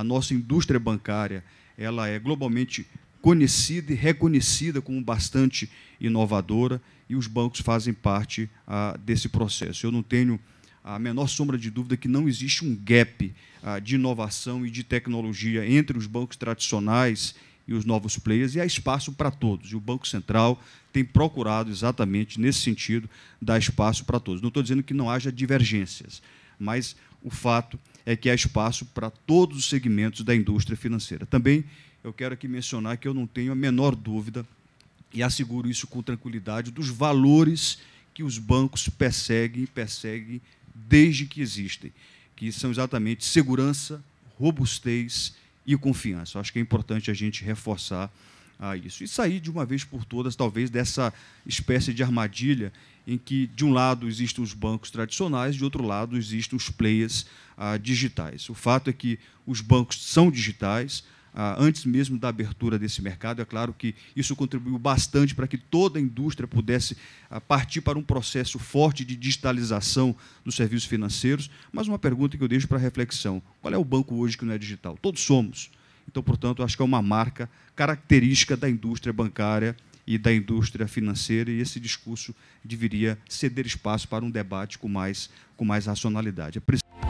a nossa indústria bancária ela é globalmente conhecida e reconhecida como bastante inovadora e os bancos fazem parte ah, desse processo. Eu não tenho a menor sombra de dúvida que não existe um gap ah, de inovação e de tecnologia entre os bancos tradicionais e os novos players, e há espaço para todos. E o Banco Central tem procurado exatamente nesse sentido dar espaço para todos. Não estou dizendo que não haja divergências, mas o fato é que há espaço para todos os segmentos da indústria financeira. Também eu quero aqui mencionar que eu não tenho a menor dúvida, e asseguro isso com tranquilidade, dos valores que os bancos perseguem e perseguem desde que existem, que são exatamente segurança, robustez e confiança. Acho que é importante a gente reforçar a isso. E sair de uma vez por todas, talvez, dessa espécie de armadilha em que, de um lado, existem os bancos tradicionais, de outro lado, existem os players ah, digitais. O fato é que os bancos são digitais. Ah, antes mesmo da abertura desse mercado, é claro que isso contribuiu bastante para que toda a indústria pudesse ah, partir para um processo forte de digitalização dos serviços financeiros. Mas uma pergunta que eu deixo para reflexão: qual é o banco hoje que não é digital? Todos somos. Então, portanto, acho que é uma marca característica da indústria bancária e da indústria financeira, e esse discurso deveria ceder espaço para um debate com mais, com mais racionalidade. É preciso...